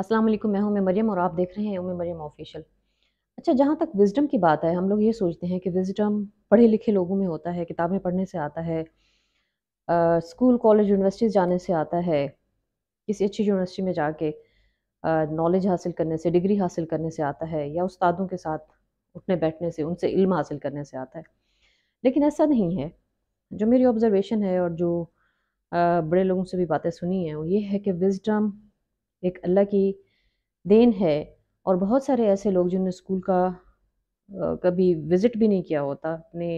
अस्सलाम वालेकुम मैं हूं मरियम और आप देख रहे हैं उम मरियम ऑफिशियल अच्छा जहाँ तक विजडम की बात है हम लोग ये सोचते हैं कि विजडम पढ़े लिखे लोगों में होता है किताबें पढ़ने से आता है स्कूल कॉलेज यूनिवर्सिटीज़ जाने से आता है किसी अच्छी यूनिवर्सिटी में जाके नॉलेज हासिल करने से डिग्री हासिल करने से आता है या उस्तादों के साथ उठने बैठने से उनसे इल्म हासिल करने से आता है लेकिन ऐसा नहीं है जो मेरी ऑब्ज़रवेशन है और जो बड़े लोगों से भी बातें सुनी हैं वो ये है कि विजडम एक अल्लाह की देन है और बहुत सारे ऐसे लोग जिन्होंने स्कूल का आ, कभी विज़िट भी नहीं किया होता अपने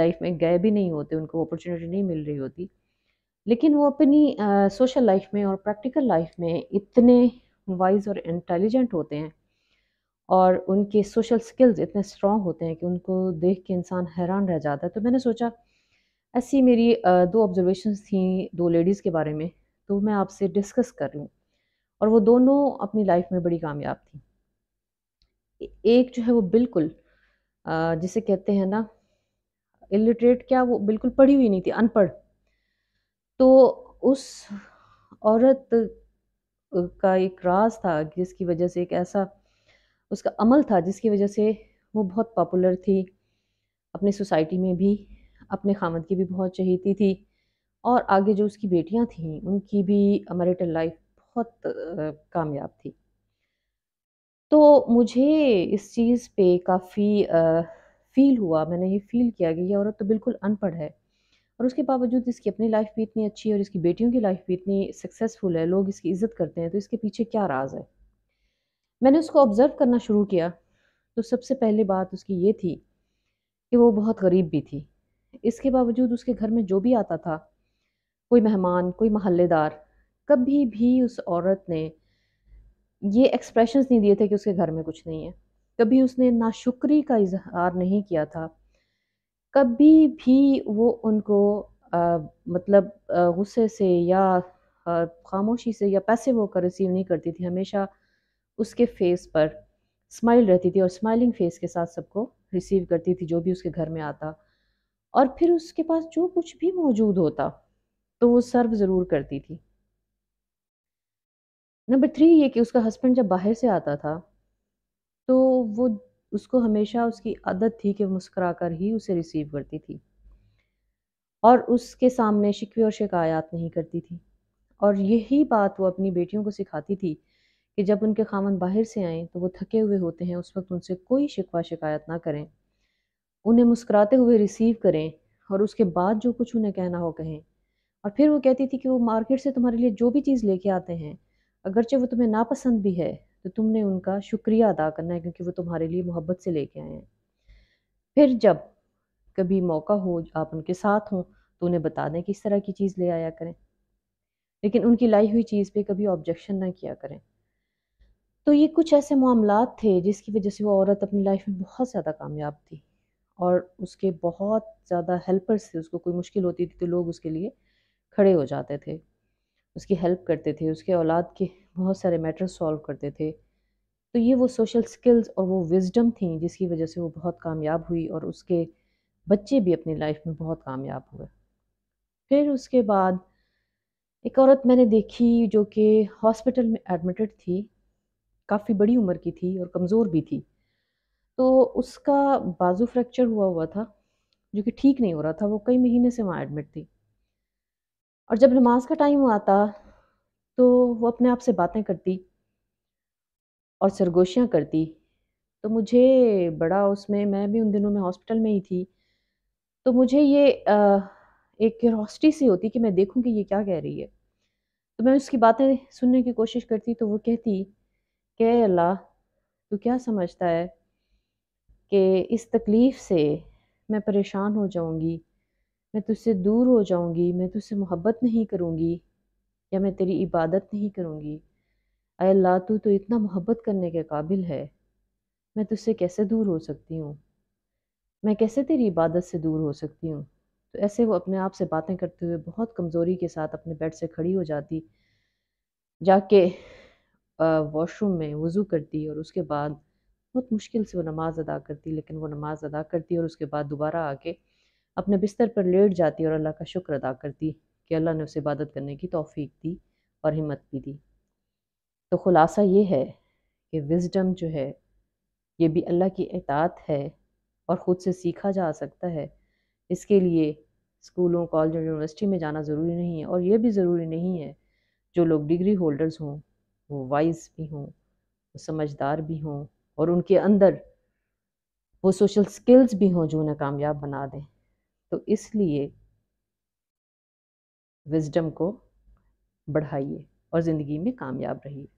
लाइफ में गए भी नहीं होते उनको अपॉर्चुनिटी नहीं मिल रही होती लेकिन वो अपनी सोशल लाइफ में और प्रैक्टिकल लाइफ में इतने वाइज और इंटेलिजेंट होते हैं और उनके सोशल स्किल्स इतने स्ट्रॉन्ग होते हैं कि उनको देख के इंसान हैरान रह जाता है तो मैंने सोचा ऐसी मेरी दो ऑब्जर्वेशन थी दो लेडीज़ के बारे में तो मैं आपसे डिस्कस कर लूँ और वो दोनों अपनी लाइफ में बड़ी कामयाब थी एक जो है वो बिल्कुल जिसे कहते हैं ना इलिटरेट क्या वो बिल्कुल पढ़ी हुई नहीं थी अनपढ़ तो उस औरत का एक राज था जिसकी वजह से एक ऐसा उसका अमल था जिसकी वजह से वो बहुत पॉपुलर थी अपनी सोसाइटी में भी अपने खामद की भी बहुत चहेती थी और आगे जो उसकी बेटियां थीं उनकी भी मैरिटल लाइफ बहुत कामयाब थी तो मुझे इस चीज़ पे काफ़ी फील हुआ मैंने ये फील किया कि ये औरत तो बिल्कुल अनपढ़ है और उसके बावजूद इसकी अपनी लाइफ भी इतनी अच्छी है और इसकी बेटियों की लाइफ भी इतनी सक्सेसफुल है लोग इसकी इज़्ज़त करते हैं तो इसके पीछे क्या राज है मैंने उसको ऑब्ज़र्व करना शुरू किया तो सबसे पहले बात उसकी ये थी कि वो बहुत गरीब भी थी इसके बावजूद उसके घर में जो भी आता था कोई मेहमान कोई महल्लेदार कभी भी उस औरत ने ये एक्सप्रेशंस नहीं दिए थे कि उसके घर में कुछ नहीं है कभी उसने नाशुक्री का इजहार नहीं किया था कभी भी वो उनको आ, मतलब गुस्से से या खामोशी से या पैसे वो कर रिसीव नहीं करती थी हमेशा उसके फेस पर स्माइल रहती थी और स्माइलिंग फेस के साथ सबको रिसीव करती थी जो भी उसके घर में आता और फिर उसके पास जो कुछ भी मौजूद होता तो वो सर्व ज़रूर करती थी नंबर थ्री ये कि उसका हस्बैंड जब बाहर से आता था तो वो उसको हमेशा उसकी आदत थी कि मुस्करा कर ही उसे रिसीव करती थी और उसके सामने शिकवे और शिकायत नहीं करती थी और यही बात वो अपनी बेटियों को सिखाती थी कि जब उनके खामन बाहर से आएँ तो वो थके हुए होते हैं उस वक्त उनसे कोई शिकवा शिकायत ना करें उन्हें मुस्कराते हुए रिसीव करें और उसके बाद जो कुछ उन्हें कहना हो कहें और फिर वो कहती थी कि वो मार्केट से तुम्हारे लिए जो भी चीज़ लेके आते हैं अगरचे वो तुम्हें नापसंद भी है तो तुमने उनका शुक्रिया अदा करना है क्योंकि वो तुम्हारे लिए मोहब्बत से लेके आए हैं फिर जब कभी मौका हो आप उनके साथ हों तो उन्हें बता दें कि इस तरह की चीज़ ले आया करें लेकिन उनकी लाई हुई चीज़ पे कभी ऑब्जेक्शन ना किया करें तो ये कुछ ऐसे मामला थे जिसकी वजह से वो औरत अपनी लाइफ में बहुत ज़्यादा कामयाब थी और उसके बहुत ज़्यादा हेल्पर्स थे उसको कोई मुश्किल होती थी तो लोग उसके लिए खड़े हो जाते थे उसकी हेल्प करते थे उसके औलाद के बहुत सारे मैटर्स सॉल्व करते थे तो ये वो सोशल स्किल्स और वो विजडम थी जिसकी वजह से वो बहुत कामयाब हुई और उसके बच्चे भी अपनी लाइफ में बहुत कामयाब हुए फिर उसके बाद एक औरत मैंने देखी जो कि हॉस्पिटल में एडमिटेड थी काफ़ी बड़ी उम्र की थी और कमज़ोर भी थी तो उसका बाजू फ्रैक्चर हुआ हुआ था जो कि ठीक नहीं हो रहा था वो कई महीने से वहाँ एडमिट थी और जब नमाज का टाइम आता तो वो अपने आप से बातें करती और सरगोशियाँ करती तो मुझे बड़ा उसमें मैं भी उन दिनों में हॉस्पिटल में ही थी तो मुझे ये एक क्यूरोसिटी सी होती कि मैं देखूं कि ये क्या कह रही है तो मैं उसकी बातें सुनने की कोशिश करती तो वो कहती कि अल्लाह तू क्या समझता है कि इस तकलीफ़ से मैं परेशान हो जाऊँगी मैं तुझसे दूर हो जाऊंगी मैं तुझसे मोहब्बत नहीं करूंगी या मैं तेरी इबादत नहीं करूंगी अय अल्लाह तू तो इतना मोहब्बत करने के काबिल है मैं तुझसे कैसे दूर हो सकती हूँ मैं कैसे तेरी इबादत से दूर हो सकती हूँ तो ऐसे वो अपने आप से बातें करते हुए बहुत कमज़ोरी के साथ अपने बेड से खड़ी हो जाती जाके वॉशरूम में वज़ू करती और उसके बाद बहुत मुश्किल से वो नमाज़ अदा करती लेकिन वो नमाज़ अदा करती और उसके बाद दोबारा आके अपने बिस्तर पर लेट जाती और अल्लाह का शुक्र अदा करती कि अल्लाह ने उसे इबादत करने की तोफ़ी दी और हिम्मत भी दी तो ख़ुलासा ये है कि विजडम जो है ये भी अल्लाह की एतात है और ख़ुद से सीखा जा सकता है इसके लिए स्कूलों कॉलेज और यूनिवर्सिटी में जाना ज़रूरी नहीं है और ये भी ज़रूरी नहीं है जो लोग डिग्री होल्डर्स हों वो वाइज भी हों वो समझदार भी हों और उनके अंदर वो सोशल स्किल्स भी हों जो उन्हें कामयाब बना दें तो इसलिए विजडम को बढ़ाइए और ज़िंदगी में कामयाब रहिए